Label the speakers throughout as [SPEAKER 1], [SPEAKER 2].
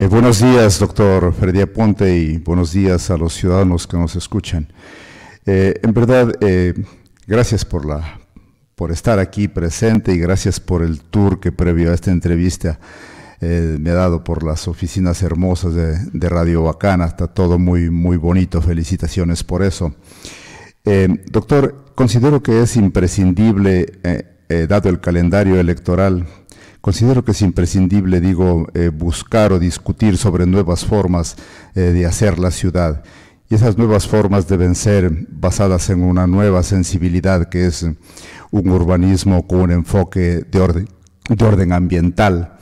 [SPEAKER 1] Eh, buenos días, doctor Freddy Aponte, y buenos días a los ciudadanos que nos escuchan. Eh, en verdad, eh, gracias por, la, por estar aquí presente y gracias por el tour que previo a esta entrevista me ha dado por las oficinas hermosas de, Radio Bacana. Está todo muy, muy bonito. Felicitaciones por eso. doctor, considero que es imprescindible, dado el calendario electoral, Considero que es imprescindible, digo, eh, buscar o discutir sobre nuevas formas eh, de hacer la ciudad. Y esas nuevas formas deben ser basadas en una nueva sensibilidad, que es un urbanismo con un enfoque de orden, ambiental.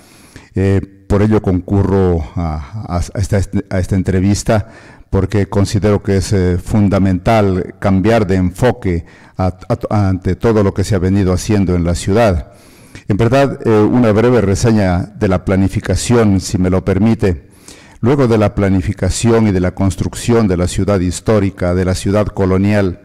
[SPEAKER 1] Eh, por ello concurro a, esta, entrevista porque considero que es fundamental cambiar de enfoque ante todo lo que se ha venido haciendo en la ciudad. En verdad, eh, una breve reseña de la planificación, si me lo permite. Luego de la planificación y de la construcción de la ciudad histórica, de la ciudad colonial,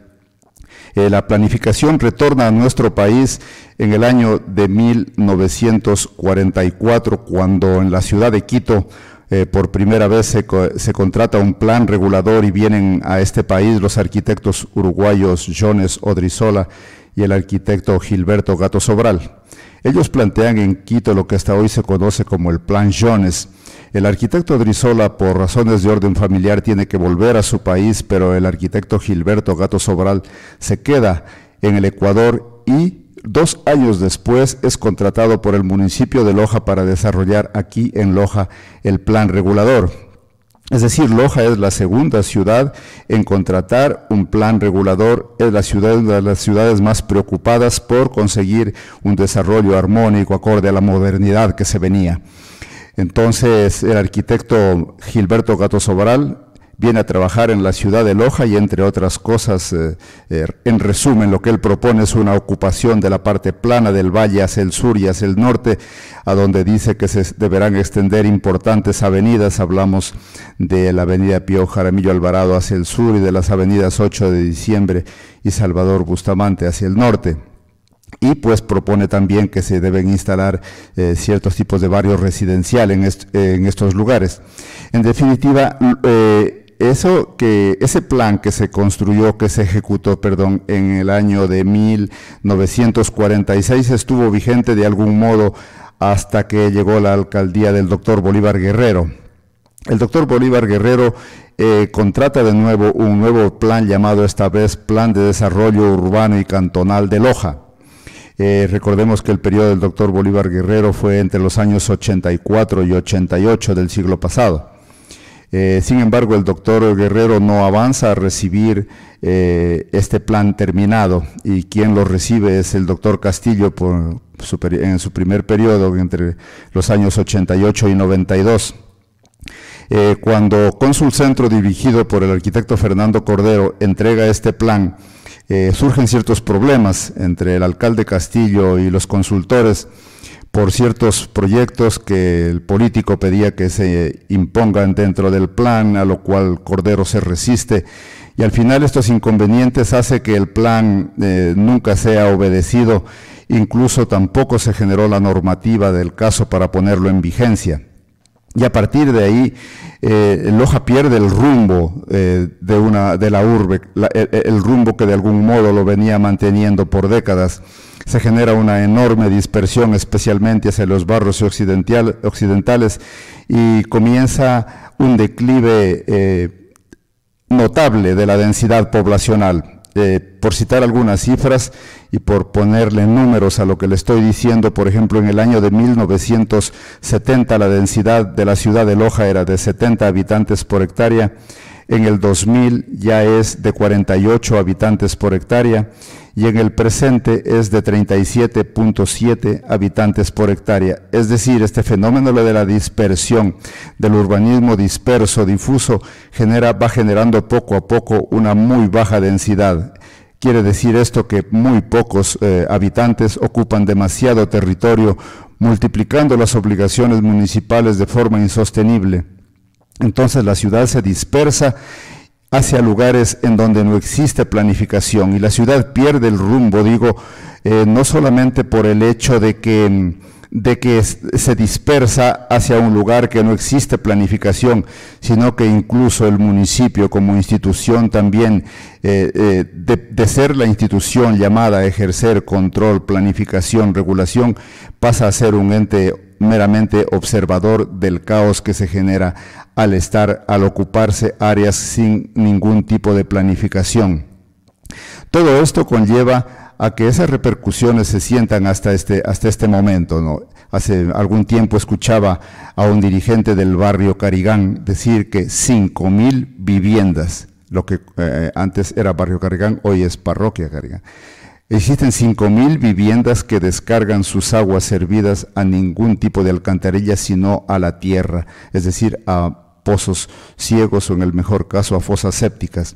[SPEAKER 1] eh, la planificación retorna a nuestro país en el año de 1944, cuando en la ciudad de Quito eh, por primera vez se, se, contrata un plan regulador y vienen a este país los arquitectos uruguayos Jones Odrizola y el arquitecto Gilberto Gato Sobral. Ellos plantean en Quito lo que hasta hoy se conoce como el Plan Jones. El arquitecto Drizola, por razones de orden familiar, tiene que volver a su país, pero el arquitecto Gilberto Gato Sobral se queda en el Ecuador y dos años después es contratado por el municipio de Loja para desarrollar aquí en Loja el plan regulador. Es decir, Loja es la segunda ciudad en contratar un plan regulador, es la ciudad una de las ciudades más preocupadas por conseguir un desarrollo armónico acorde a la modernidad que se venía. Entonces, el arquitecto Gilberto Gato Sobral viene a trabajar en la ciudad de Loja y entre otras cosas, eh, eh, en resumen, lo que él propone es una ocupación de la parte plana del valle hacia el sur y hacia el norte, a donde dice que se deberán extender importantes avenidas. Hablamos de la avenida Pío Jaramillo Alvarado hacia el sur y de las avenidas 8 de diciembre y Salvador Bustamante hacia el norte. Y pues propone también que se deben instalar eh, ciertos tipos de barrios residencial en, estos lugares. En definitiva, eso que, ese plan que se construyó, que se ejecutó, perdón, en el año de 1946 estuvo vigente de algún modo hasta que llegó la alcaldía del doctor Bolívar Guerrero. El doctor Bolívar Guerrero eh, contrata de nuevo un nuevo plan llamado esta vez Plan de Desarrollo Urbano y Cantonal de Loja. Eh, recordemos que el periodo del doctor Bolívar Guerrero fue entre los años 84 y 88 del siglo pasado. Eh, sin embargo, el doctor Guerrero no avanza a recibir eh, este plan terminado y quien lo recibe es el doctor Castillo en su primer periodo entre los años 88 y 92. Eh, cuando Consul Centro, dirigido por el arquitecto Fernando Cordero, entrega este plan, surgen ciertos problemas entre el alcalde Castillo y los consultores por ciertos proyectos que el político pedía que se impongan dentro del plan, a lo cual Cordero se resiste. Y al final estos inconvenientes hace que el plan eh, nunca sea obedecido, incluso tampoco se generó la normativa del caso para ponerlo en vigencia. Y a partir de ahí, eh, Loja pierde el rumbo eh, de, una, de la urbe, eh, el rumbo que de algún modo lo venía manteniendo por décadas se genera una enorme dispersión, especialmente hacia los barrios occidentales, y comienza un declive eh, notable de la densidad poblacional. Eh, por citar algunas cifras y por ponerle números a lo que le estoy diciendo, por ejemplo, en el año de 1970 la densidad de la ciudad de Loja era de 70 habitantes por hectárea, en el 2000 ya es de 48 habitantes por hectárea y en el presente es de 37.7 habitantes por hectárea. Es decir, este fenómeno de la dispersión, del urbanismo disperso, difuso, genera, va generando poco a poco una muy baja densidad. Quiere decir esto que muy pocos eh, habitantes ocupan demasiado territorio, multiplicando las obligaciones municipales de forma insostenible. Entonces la ciudad se dispersa hacia lugares en donde no existe planificación y la ciudad pierde el rumbo, digo, eh, no solamente por el hecho de que mm, de que se dispersa hacia un lugar que no existe planificación, sino que incluso el municipio como institución también, eh, eh, de, de, ser la institución llamada a ejercer control, planificación, regulación, pasa a ser un ente meramente observador del caos que se genera al estar, al ocuparse áreas sin ningún tipo de planificación. Todo esto conlleva a que esas repercusiones se sientan hasta este, hasta este momento. ¿no? Hace algún tiempo escuchaba a un dirigente del barrio Carigán decir que 5.000 viviendas, lo que eh, antes era barrio Carigán, hoy es parroquia Carigán. Existen 5.000 viviendas que descargan sus aguas servidas a ningún tipo de alcantarilla, sino a la tierra, es decir, a pozos ciegos o en el mejor caso a fosas sépticas.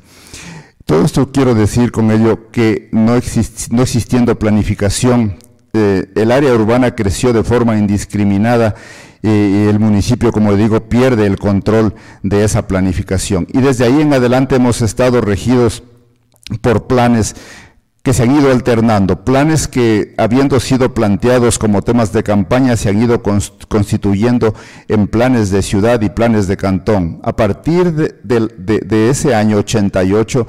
[SPEAKER 1] Todo esto quiero decir con ello que no, existiendo planificación, eh, el área urbana creció de forma indiscriminada eh, y el municipio, como digo, pierde el control de esa planificación. Y desde ahí en adelante hemos estado regidos por planes que se han ido alternando, planes que, habiendo sido planteados como temas de campaña, se han ido constituyendo en planes de ciudad y planes de cantón. A partir de, de ese año 88,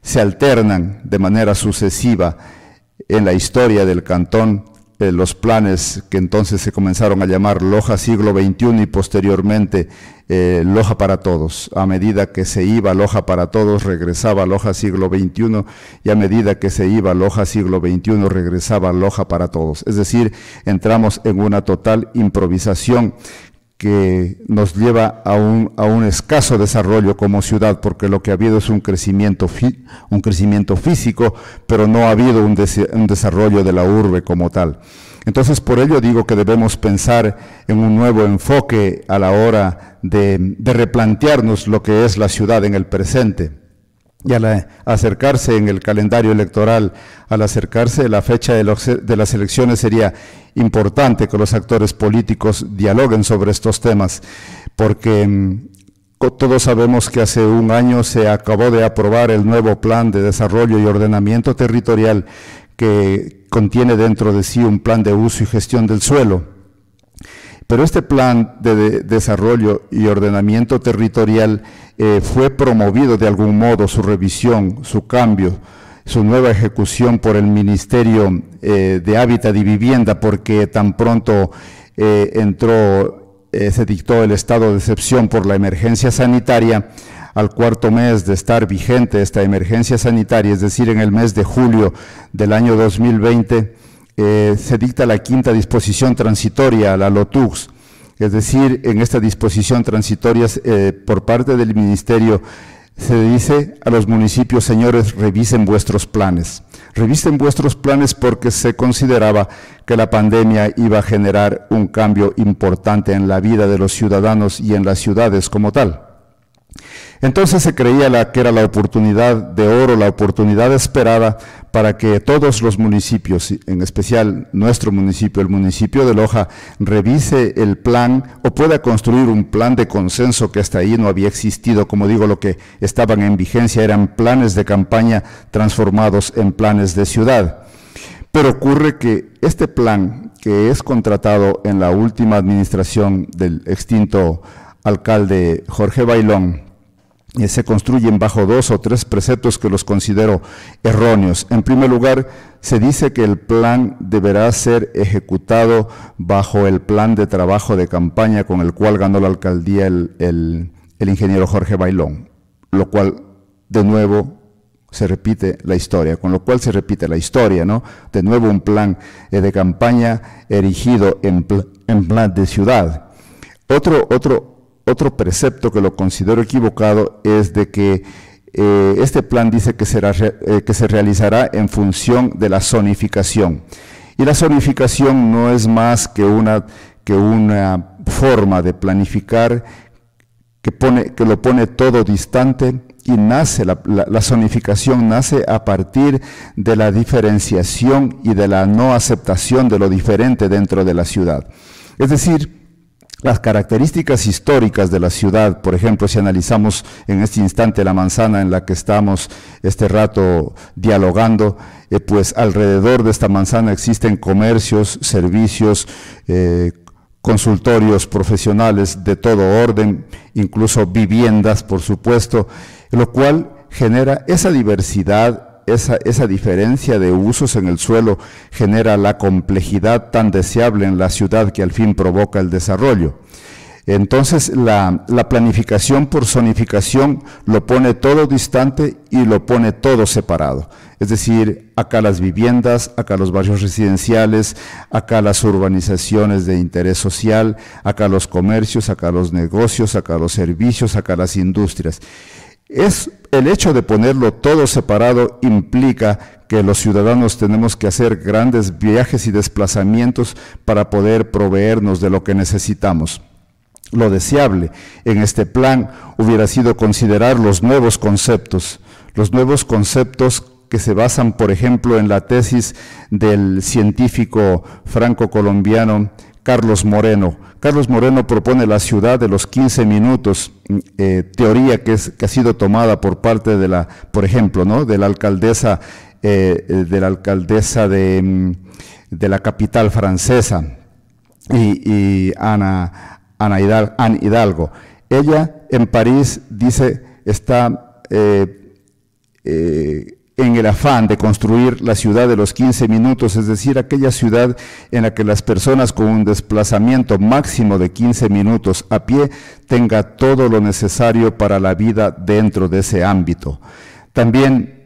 [SPEAKER 1] se alternan de manera sucesiva en la historia del cantón eh, los planes que entonces se comenzaron a llamar Loja Siglo XXI y posteriormente eh, Loja para Todos. A medida que se iba Loja para Todos, regresaba Loja Siglo XXI y a medida que se iba Loja Siglo XXI, regresaba Loja para Todos. Es decir, entramos en una total improvisación que nos lleva a un, a un, escaso desarrollo como ciudad, porque lo que ha habido es un crecimiento, un crecimiento físico, pero no ha habido un, desarrollo de la urbe como tal. Entonces, por ello digo que debemos pensar en un nuevo enfoque a la hora de replantearnos lo que es la ciudad en el presente. Y al acercarse en el calendario electoral, al acercarse la fecha de, de, las elecciones, sería importante que los actores políticos dialoguen sobre estos temas, porque mm, todos sabemos que hace un año se acabó de aprobar el nuevo plan de desarrollo y ordenamiento territorial que contiene dentro de sí un plan de uso y gestión del suelo pero este plan de, desarrollo y ordenamiento territorial eh, fue promovido de algún modo, su revisión, su cambio, su nueva ejecución por el Ministerio eh, de Hábitat y Vivienda, porque tan pronto eh, entró, se dictó el estado de excepción por la emergencia sanitaria, al cuarto mes de estar vigente esta emergencia sanitaria, es decir, en el mes de julio del año 2020, eh, se dicta la quinta disposición transitoria, la LOTUX. Es decir, en esta disposición transitoria eh, por parte del Ministerio se dice a los municipios, señores, revisen vuestros planes. Revisen vuestros planes porque se consideraba que la pandemia iba a generar un cambio importante en la vida de los ciudadanos y en las ciudades como tal. Entonces se creía la, que era la oportunidad de oro, la oportunidad esperada para que todos los municipios, en especial nuestro municipio, el municipio de Loja, revise el plan o pueda construir un plan de consenso que hasta ahí no había existido. Como digo, lo que estaban en vigencia eran planes de campaña transformados en planes de ciudad. Pero ocurre que este plan que es contratado en la última administración del extinto alcalde Jorge Bailón, eh, se construyen bajo dos o tres preceptos que los considero erróneos. En primer lugar, se dice que el plan deberá ser ejecutado bajo el plan de trabajo de campaña con el cual ganó la alcaldía el, el, ingeniero Jorge Bailón, lo cual, de nuevo, se repite la historia, con lo cual se repite la historia, ¿no? De nuevo un plan eh, de campaña erigido en, en plan de ciudad. Otro, otro, otro precepto que lo considero equivocado es de que eh, este plan dice que, será, eh, que se realizará en función de la zonificación. Y la zonificación no es más que una, que una forma de planificar que, pone, que lo pone todo distante y nace, la, la, zonificación nace a partir de la diferenciación y de la no aceptación de lo diferente dentro de la ciudad. Es decir, las características históricas de la ciudad, por ejemplo, si analizamos en este instante la manzana en la que estamos este rato dialogando, eh, pues alrededor de esta manzana existen comercios, servicios, eh, consultorios profesionales de todo orden, incluso viviendas, por supuesto, lo cual genera esa diversidad esa, diferencia de usos en el suelo genera la complejidad tan deseable en la ciudad que al fin provoca el desarrollo. Entonces la, la, planificación por zonificación lo pone todo distante y lo pone todo separado. Es decir, acá las viviendas, acá los barrios residenciales, acá las urbanizaciones de interés social, acá los comercios, acá los negocios, acá los servicios, acá las industrias. Es el hecho de ponerlo todo separado implica que los ciudadanos tenemos que hacer grandes viajes y desplazamientos para poder proveernos de lo que necesitamos. Lo deseable en este plan hubiera sido considerar los nuevos conceptos, los nuevos conceptos que se basan, por ejemplo, en la tesis del científico franco-colombiano Carlos Moreno. Carlos Moreno propone la ciudad de los 15 minutos, mm, eh, teoría que, es, que, ha sido tomada por parte de la, por ejemplo, ¿no? de la alcaldesa, eh, eh, de, la alcaldesa mm, de, la capital francesa y, Ana, Ana Hidalgo, Ella en París dice, está en el afán de construir la ciudad de los 15 minutos, es decir, aquella ciudad en la que las personas con un desplazamiento máximo de 15 minutos a pie tenga todo lo necesario para la vida dentro de ese ámbito. También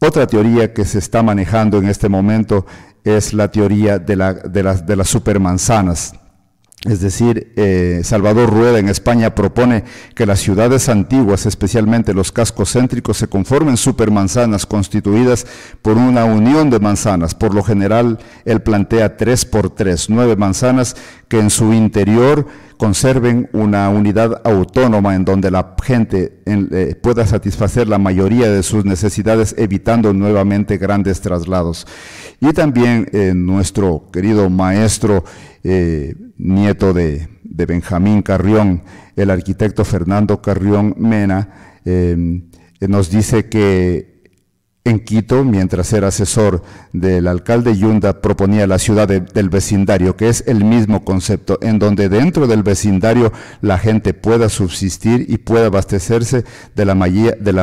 [SPEAKER 1] otra teoría que se está manejando en este momento es la teoría de, de las supermanzanas es decir, eh, Salvador Rueda en España propone que las ciudades antiguas, especialmente los cascos céntricos, se conformen supermanzanas constituidas por una unión de manzanas. Por lo general, él plantea tres por tres, nueve manzanas que en su interior conserven una unidad autónoma en donde la gente eh, pueda satisfacer la mayoría de sus necesidades, evitando nuevamente grandes traslados. Y también eh, nuestro querido maestro, eh, nieto de, de, Benjamín Carrión, el arquitecto Fernando Carrión Mena, nos dice que en Quito, mientras era asesor del alcalde Yunda, proponía la ciudad del vecindario, que es el mismo concepto, en donde dentro del vecindario la gente pueda subsistir y pueda abastecerse de la,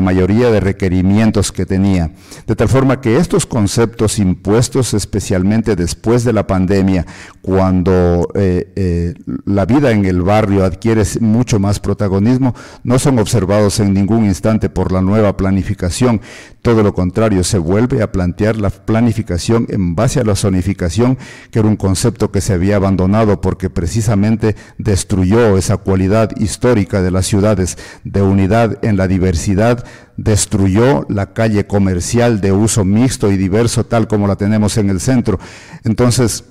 [SPEAKER 1] mayoría de requerimientos que tenía. De tal forma que estos conceptos impuestos especialmente después de la pandemia, cuando eh, eh, la vida en el barrio adquiere mucho más protagonismo, no son observados en ningún instante por la nueva planificación. Todo lo contrario, contrario, se vuelve a plantear la planificación en base a la zonificación, que era un concepto que se había abandonado porque precisamente destruyó esa cualidad histórica de las ciudades de unidad en la diversidad, destruyó la calle comercial de uso mixto y diverso tal como la tenemos en el centro. Entonces,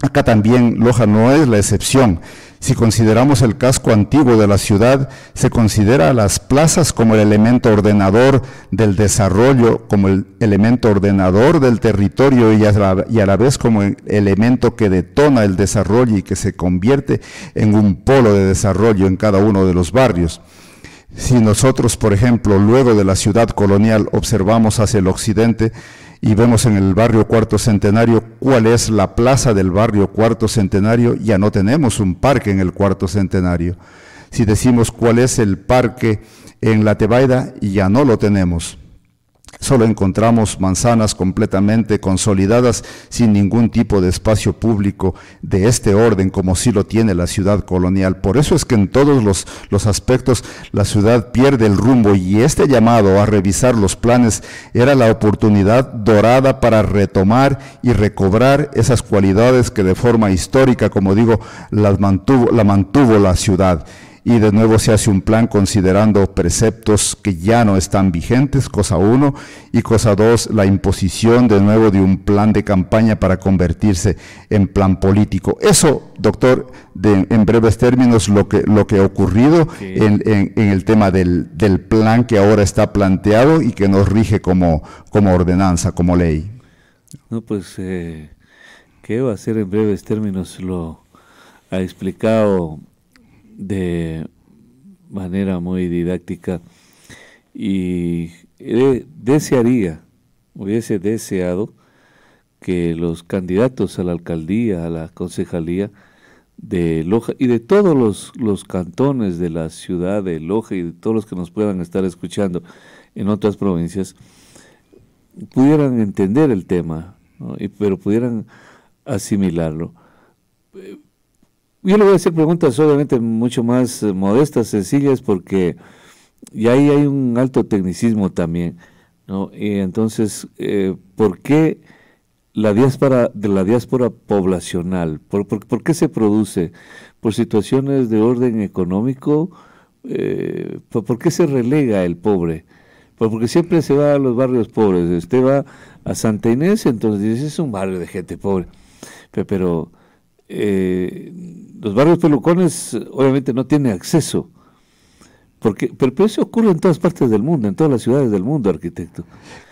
[SPEAKER 1] Acá también Loja no es la excepción. Si consideramos el casco antiguo de la ciudad, se considera a las plazas como el elemento ordenador del desarrollo, como el elemento ordenador del territorio y a, la, y a la, vez como el elemento que detona el desarrollo y que se convierte en un polo de desarrollo en cada uno de los barrios. Si nosotros, por ejemplo, luego de la ciudad colonial observamos hacia el occidente, y vemos en el barrio Cuarto Centenario cuál es la plaza del barrio Cuarto Centenario, ya no tenemos un parque en el Cuarto Centenario. Si decimos cuál es el parque en la Tebaida, ya no lo tenemos. Solo encontramos manzanas completamente consolidadas sin ningún tipo de espacio público de este orden como sí lo tiene la ciudad colonial. Por eso es que en todos los, los aspectos la ciudad pierde el rumbo y este llamado a revisar los planes era la oportunidad dorada para retomar y recobrar esas cualidades que de forma histórica, como digo, las mantuvo, la mantuvo la ciudad y de nuevo se hace un plan considerando preceptos que ya no están vigentes, cosa uno, y cosa dos, la imposición de nuevo de un plan de campaña para convertirse en plan político. Eso, doctor, en breves términos, lo que, lo que ha ocurrido en, el tema del, del, plan que ahora está planteado y que nos rige como, como ordenanza, como ley.
[SPEAKER 2] No, pues, eh, ¿qué va a ser en breves términos? Lo ha explicado de manera muy didáctica y desearía, hubiese deseado que los candidatos a la alcaldía, a la concejalía de Loja y de todos los, cantones de la ciudad de Loja y de todos los que nos puedan estar escuchando en otras provincias, pudieran entender el tema, pero pudieran asimilarlo. Yo le voy a hacer preguntas obviamente mucho más eh, modestas, sencillas, porque y ahí hay un alto tecnicismo también. ¿no? Y entonces, eh, ¿por qué la diáspora, de la diáspora poblacional? ¿Por, qué se produce? ¿Por situaciones de orden económico? Eh, ¿por, qué se relega el pobre? Porque siempre se va a los barrios pobres. Usted va a Santa Inés, entonces dice, es un barrio de gente pobre. pero eh, los barrios pelucones obviamente no tienen acceso. Porque, pero, eso ocurre en todas partes del mundo, en todas las ciudades del mundo, arquitecto.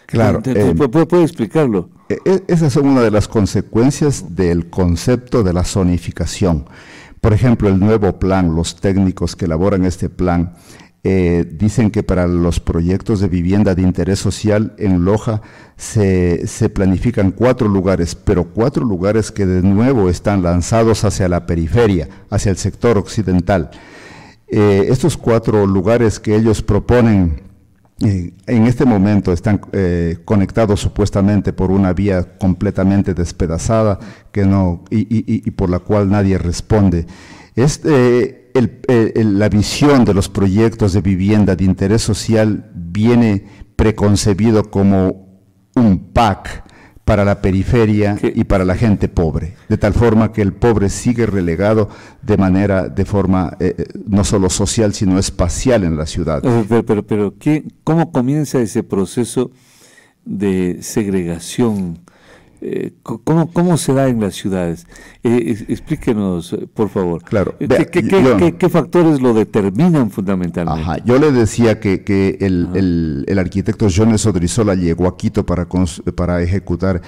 [SPEAKER 2] Claro. Eh,
[SPEAKER 1] puede, puede, explicarlo? E-, e-, esas son una de las consecuencias del concepto de la zonificación. Por ejemplo, el nuevo plan, los técnicos que elaboran este plan, eh, dicen que para los proyectos de vivienda de interés social en Loja se, planifican cuatro lugares, pero cuatro lugares que de nuevo están lanzados hacia la periferia, hacia el sector occidental. Eh, estos cuatro lugares que ellos proponen eh, en este momento están conectados supuestamente por una vía completamente despedazada que no, y, y por la cual nadie responde. Este, eh, la visión de los proyectos de vivienda de interés social viene preconcebido como un PAC para la periferia y para la gente pobre, de tal forma que el pobre sigue relegado de manera, de forma eh, eh, no solo social, sino espacial en la ciudad.
[SPEAKER 2] Pero, pero, ¿cómo comienza ese proceso de segregación? Eh, ¿cómo, se da en las ciudades? Eh, explíquenos, por favor. Eh,
[SPEAKER 1] ¿Qué, factores lo determinan fundamentalmente? Yo le decía que, el, el, arquitecto Jones Odrizola llegó a Quito para, para ejecutar,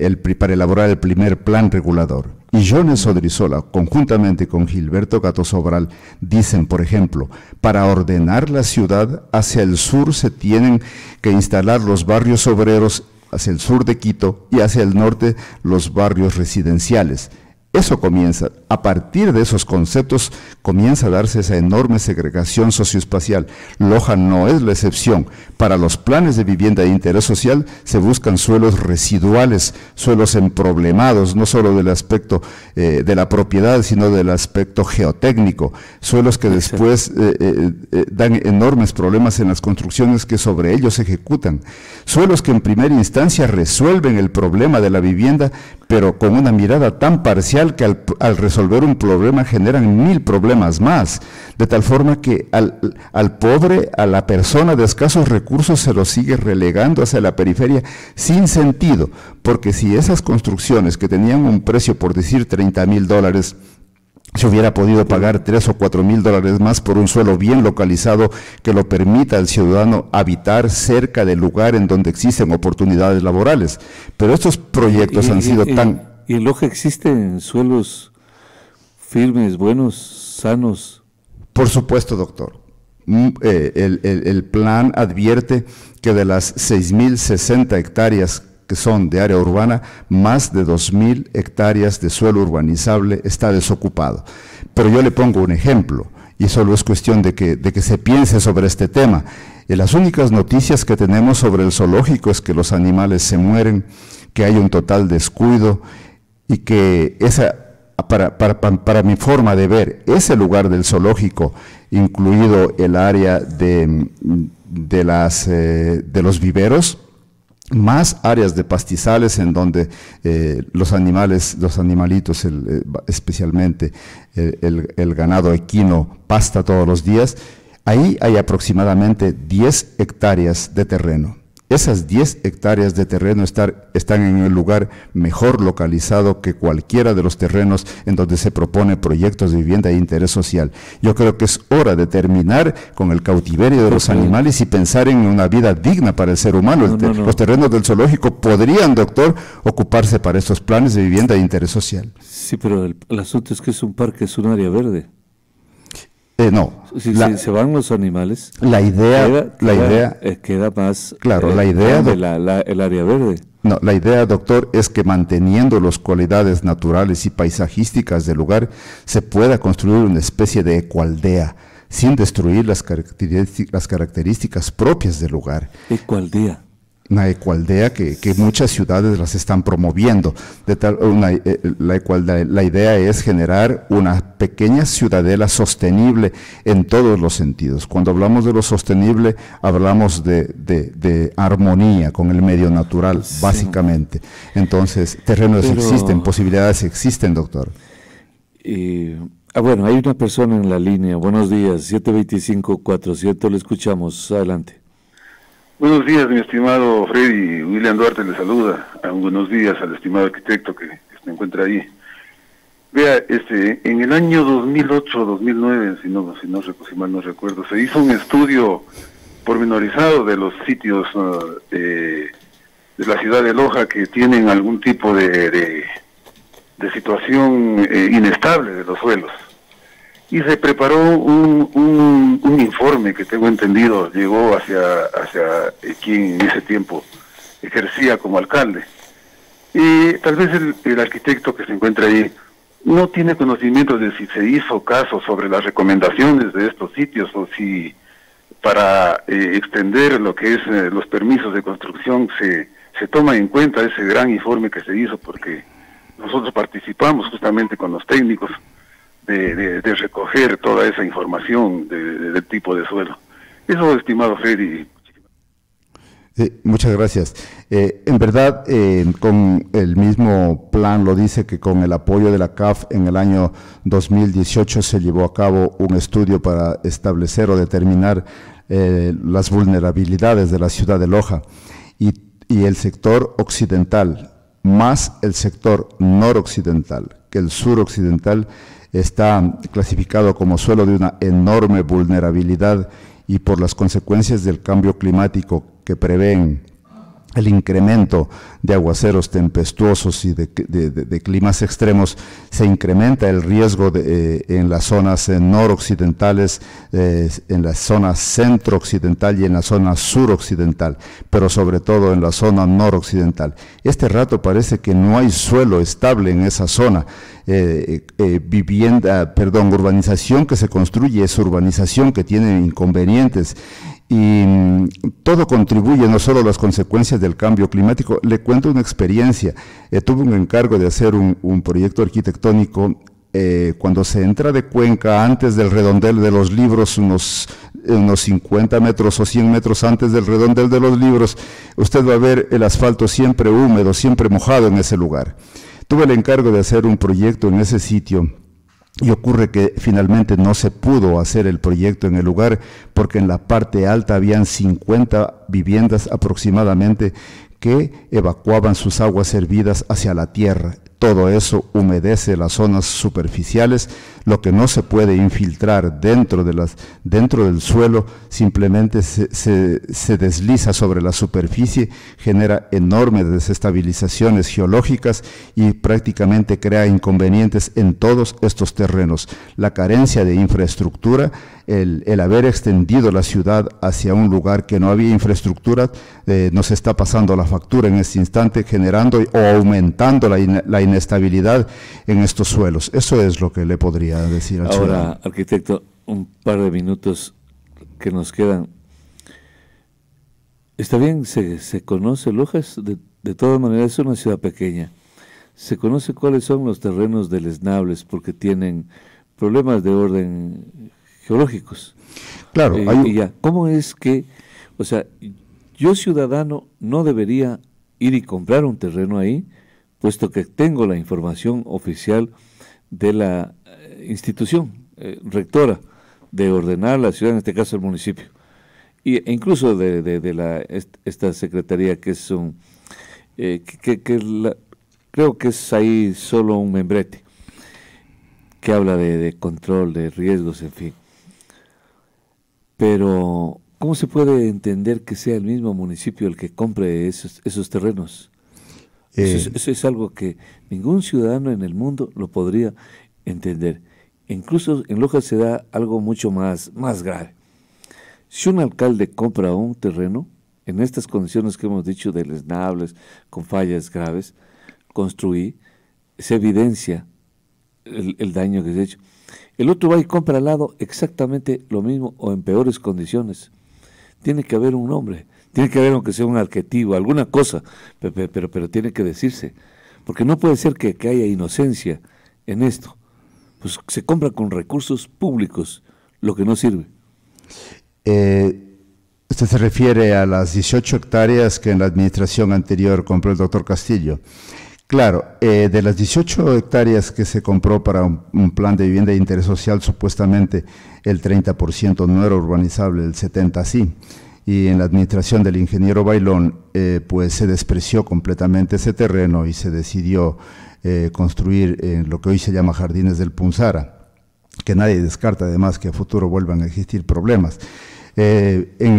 [SPEAKER 1] el, para elaborar el primer plan regulador. Y Jones Odrizola, conjuntamente con Gilberto Gato Sobral, dicen, por ejemplo, para ordenar la ciudad hacia el sur se tienen que instalar los barrios obreros hacia el sur de Quito y hacia el norte los barrios residenciales. Eso comienza a partir de esos conceptos comienza a darse esa enorme segregación socioespacial. Loja no es la excepción. Para los planes de vivienda de interés social se buscan suelos residuales, suelos emproblemados, no solo del aspecto eh, de la propiedad, sino del aspecto geotécnico, suelos que después eh, eh, dan enormes problemas en las construcciones que sobre ellos se ejecutan, suelos que en primera instancia resuelven el problema de la vivienda, pero con una mirada tan parcial que al, al resolver un problema generan mil problemas más, de tal forma que al, al pobre, a la persona de escasos recursos se lo sigue relegando hacia la periferia sin sentido, porque si esas construcciones que tenían un precio, por decir, 30 mil dólares, se hubiera podido pagar tres o cuatro mil dólares más por un suelo bien localizado que lo permita al ciudadano habitar cerca del lugar en donde existen oportunidades laborales. Pero estos proyectos han sido tan...
[SPEAKER 2] Y lo que existen
[SPEAKER 1] suelos firmes, buenos, sanos. Por supuesto, doctor. Mm, eh, el, plan advierte que de las 6.060 hectáreas que son de área urbana, más de 2.000 hectáreas de suelo urbanizable está desocupado. Pero yo le pongo un ejemplo, y solo es cuestión de que, de que se piense sobre este tema. Eh, las únicas noticias que tenemos sobre el zoológico es que los animales se mueren, que hay un total descuido y que esa para, para, mi forma de ver, ese lugar del zoológico, incluido el área de, las, eh, de los viveros, más áreas de pastizales en donde eh, los animales, los animalitos, eh, especialmente el, el, ganado equino, pasta todos los días, ahí hay aproximadamente 10 hectáreas de terreno. Esas 10 hectáreas de terreno estar, están en el lugar mejor localizado que cualquiera de los terrenos en donde se propone proyectos de vivienda de interés social. Yo creo que es hora de terminar con el cautiverio de los animales y pensar en una vida digna para el ser humano. Este, los terrenos del zoológico podrían, doctor, ocuparse para esos planes de vivienda de interés social.
[SPEAKER 2] Sí, pero el asunto es que es un parque, es un área verde. Eh, no. Si, se
[SPEAKER 1] van los animales, la idea, queda, la idea eh, queda más. Claro, eh, la idea de la, el área verde. No, la idea, doctor, es que manteniendo las cualidades naturales y paisajísticas del lugar, se pueda construir una especie de ecualdea sin destruir las, las características propias del lugar.
[SPEAKER 2] Ecualdea
[SPEAKER 1] una ecualdea que, que, muchas ciudades las están promoviendo. De tal, una, eh, la, la, idea es generar una pequeña ciudadela sostenible en todos los sentidos. Cuando hablamos de lo sostenible, hablamos de, de, armonía con el medio natural, básicamente. Entonces, terrenos existen, posibilidades existen, doctor. Eh, ah, bueno, hay una persona en la línea. Buenos días,
[SPEAKER 2] 725-47, lo escuchamos. Adelante.
[SPEAKER 3] Buenos días, mi estimado Freddy. William Duarte le saluda. Ah, buenos días al estimado arquitecto que, se encuentra ahí. Vea, este, en el año 2008-2009, si no, si, no, mal no recuerdo, se hizo un estudio pormenorizado de los sitios ah, de, la ciudad de Loja que tienen algún tipo de, de, situación eh, inestable de los suelos y se preparó un, informe que tengo entendido llegó hacia, hacia eh, quien en ese tiempo ejercía como alcalde. Y tal vez el, arquitecto que se encuentra ahí no tiene conocimiento de si se hizo caso sobre las recomendaciones de estos sitios o si para eh, extender lo que es eh, los permisos de construcción se, se toma en cuenta ese gran informe que se hizo porque nosotros participamos justamente con los técnicos de, recoger toda esa información del tipo de suelo. Eso, estimado Freddy.
[SPEAKER 1] muchas gracias. Eh, en verdad, eh, con el mismo plan lo dice que con el apoyo de la CAF en el año 2018 se llevó a cabo un estudio para establecer o determinar eh, las vulnerabilidades de la ciudad de Loja y, y el sector occidental más el sector noroccidental que el suroccidental está clasificado como suelo de una enorme vulnerabilidad y por las consecuencias del cambio climático que prevén el incremento de aguaceros tempestuosos y de, climas extremos, se incrementa el riesgo eh, en las zonas eh, noroccidentales, eh, en la zona centrooccidental y en la zona suroccidental, pero sobre todo en la zona noroccidental. Este rato parece que no hay suelo estable en esa zona. vivienda, perdón, urbanización que se construye es urbanización que tiene inconvenientes y mm, todo contribuye no solo las consecuencias del cambio climático. Le cuento una experiencia. Eh, tuve un encargo de hacer un, proyecto arquitectónico. Eh, cuando se entra de Cuenca, antes del redondel de los libros, unos, unos 50 metros o 100 metros antes del redondel de los libros, usted va a ver el asfalto siempre húmedo, siempre mojado en ese lugar. Tuve el encargo de hacer un proyecto en ese sitio y ocurre que finalmente no se pudo hacer el proyecto en el lugar porque en la parte alta habían 50 viviendas aproximadamente que evacuaban sus aguas hervidas hacia la tierra todo eso humedece las zonas superficiales, lo que no se puede infiltrar dentro, del suelo simplemente se, desliza sobre la superficie, genera enormes desestabilizaciones geológicas y prácticamente crea inconvenientes en todos estos terrenos. La carencia de infraestructura, el, haber extendido la ciudad hacia un lugar que no había infraestructura, eh, nos está pasando la factura en este instante, generando o aumentando la, la estabilidad en estos suelos. Eso es lo que le podría decir al Ahora,
[SPEAKER 2] arquitecto, un par de minutos que nos quedan. Está bien, se, conoce Lojas, de, de todas maneras es una ciudad pequeña. Se conoce cuáles son los terrenos de Lesnables porque tienen problemas de orden geológicos. Claro, eh, ¿cómo es que, o sea, yo ciudadano no debería ir y comprar un terreno ahí puesto que tengo la información oficial de la eh, institución eh, rectora de ordenar la ciudad, en este caso el municipio, y, e incluso de, esta secretaría que eh, es un, que, creo que es ahí solo un membrete que habla de, control, de riesgos, en fin. Pero, ¿cómo se puede entender que sea el mismo municipio el que compre esos terrenos? Eh, eso, es, algo que ningún ciudadano en el mundo lo podría entender. Incluso en Loja se da algo mucho más, más grave. Si un alcalde compra un terreno, en estas condiciones que hemos dicho, de lesnables, con fallas graves, construir, se evidencia el, el, daño que se ha hecho. El otro va y compra al lado exactamente lo mismo o en peores condiciones. Tiene que haber un nombre. Tiene que haber, aunque sea un adjetivo, alguna cosa, pero, pero, tiene que decirse. Porque no puede ser que, haya inocencia
[SPEAKER 1] en esto. Pues se compra con recursos públicos lo que no sirve. Eh, usted se refiere a las 18 hectáreas que en la administración anterior compró el doctor Castillo. Claro, eh, de las 18 hectáreas que se compró para un, un, plan de vivienda de interés social, supuestamente el 30% no era urbanizable, el 70% sí y en la administración del ingeniero Bailón, eh, pues se despreció completamente ese terreno y se decidió eh, construir en eh, lo que hoy se llama Jardines del Punzara, que nadie descarta además que a futuro vuelvan a existir problemas. en,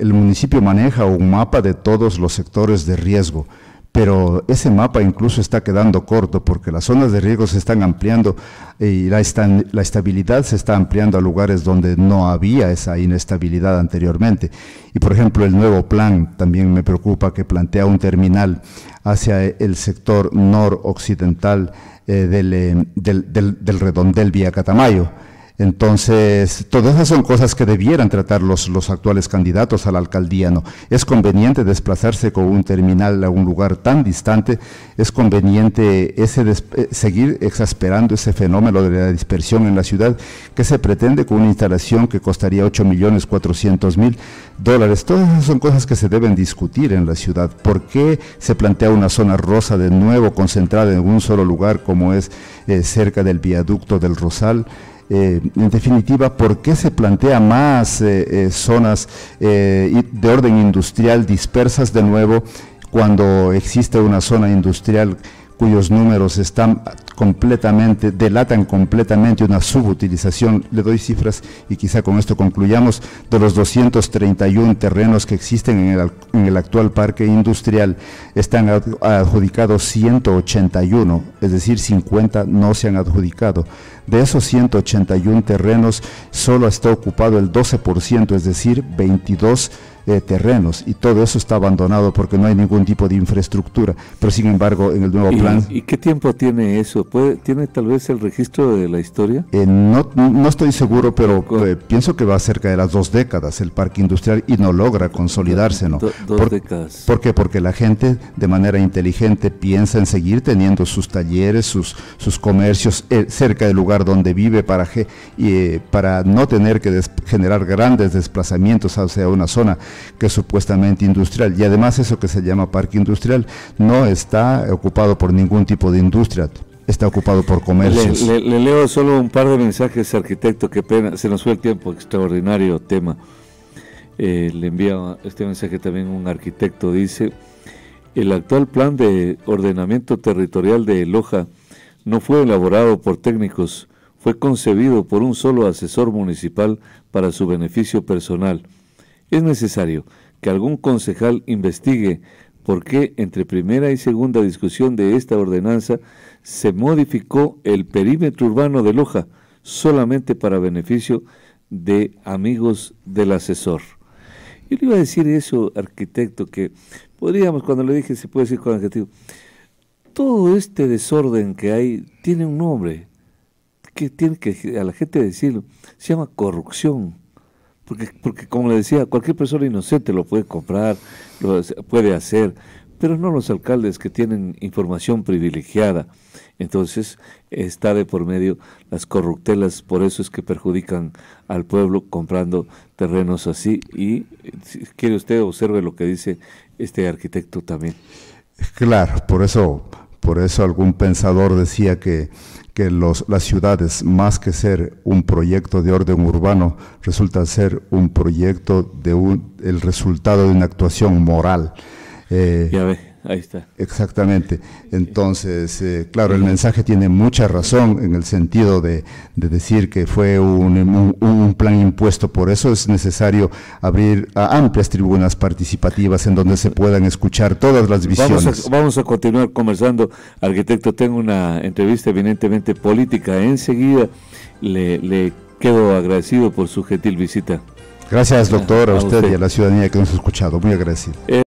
[SPEAKER 1] el, municipio maneja un mapa de todos los sectores de riesgo pero ese mapa incluso está quedando corto porque las zonas de riesgo se están ampliando y la, la, estabilidad se está ampliando a lugares donde no había esa inestabilidad anteriormente. Y por ejemplo, el nuevo plan también me preocupa que plantea un terminal hacia el sector noroccidental eh, eh, del, del redondel vía Catamayo entonces, todas esas son cosas que debieran tratar los, actuales candidatos a la alcaldía. ¿no? ¿Es conveniente desplazarse con un terminal a un lugar tan distante? ¿Es conveniente ese eh, seguir exasperando ese fenómeno de la dispersión en la ciudad que se pretende con una instalación que costaría 8.400.000 millones mil dólares? Todas esas son cosas que se deben discutir en la ciudad. ¿Por qué se plantea una zona rosa de nuevo concentrada en un solo lugar como es eh, cerca del viaducto del Rosal? Eh, en definitiva, ¿por qué se plantea más eh, eh, zonas de orden industrial dispersas de nuevo cuando existe una zona industrial? cuyos números están completamente, delatan completamente una subutilización, le doy cifras y quizá con esto concluyamos, de los 231 terrenos que existen en el, en el actual parque industrial, están adjudicados 181, es decir, 50 no se han adjudicado. De esos 181 terrenos, solo está ocupado el 12%, es decir, 22 eh, terrenos y todo eso está abandonado porque no hay ningún tipo de infraestructura. Pero sin embargo, en el nuevo plan...
[SPEAKER 2] ¿Y qué tiempo tiene eso? ¿Puede, ¿Tiene tal
[SPEAKER 1] vez el registro de la historia? Eh, no, estoy seguro, pero eh, pienso que va cerca de las dos décadas el parque industrial y no logra consolidarse. ¿no? dos décadas. ¿Por qué? Porque la gente de manera inteligente piensa en seguir teniendo sus talleres, sus, sus comercios cerca del lugar donde vive para, para no tener que generar grandes desplazamientos hacia una zona que es supuestamente industrial. Y además eso que se llama parque industrial no está ocupado por ningún tipo de industria, está ocupado por comercios. Le,
[SPEAKER 2] leo solo un par de mensajes, arquitecto, que pena, se nos fue el tiempo, extraordinario tema. Eh, le envía este mensaje también un arquitecto, dice, el actual plan de ordenamiento territorial de Loja no fue elaborado por técnicos, fue concebido por un solo asesor municipal para su beneficio personal. Es necesario que algún concejal investigue por qué entre primera y segunda discusión de esta ordenanza se modificó el perímetro urbano de Loja solamente para beneficio de amigos del asesor. Yo le iba a decir eso, arquitecto, que podríamos, cuando le dije, se puede decir con adjetivo, todo este desorden que hay tiene un nombre, que tiene que a la gente decirlo, se llama corrupción. Porque, porque como le decía, cualquier persona inocente lo puede comprar, lo puede hacer, pero no los alcaldes que tienen información privilegiada. Entonces está de por medio las corruptelas, por eso es que perjudican al pueblo comprando terrenos así. Y si quiere usted observe lo que dice este arquitecto también.
[SPEAKER 1] Claro, por eso, por eso algún pensador decía que, que las ciudades, más que ser un proyecto de orden urbano, resulta ser un proyecto de un, el resultado de una actuación moral. Eh, ya ve ahí está. Exactamente. Entonces, eh, claro, el mensaje tiene mucha razón en el sentido de, decir que fue un, plan impuesto. Por eso es necesario abrir amplias tribunas participativas en donde se puedan escuchar todas las visiones.
[SPEAKER 2] Vamos a, continuar conversando. Arquitecto, tengo una entrevista evidentemente política. Enseguida le, quedo agradecido por su gentil visita. Gracias, doctor, a, ah, usted, y a
[SPEAKER 1] la ciudadanía que nos ha escuchado. Muy agradecido.
[SPEAKER 2] Eh,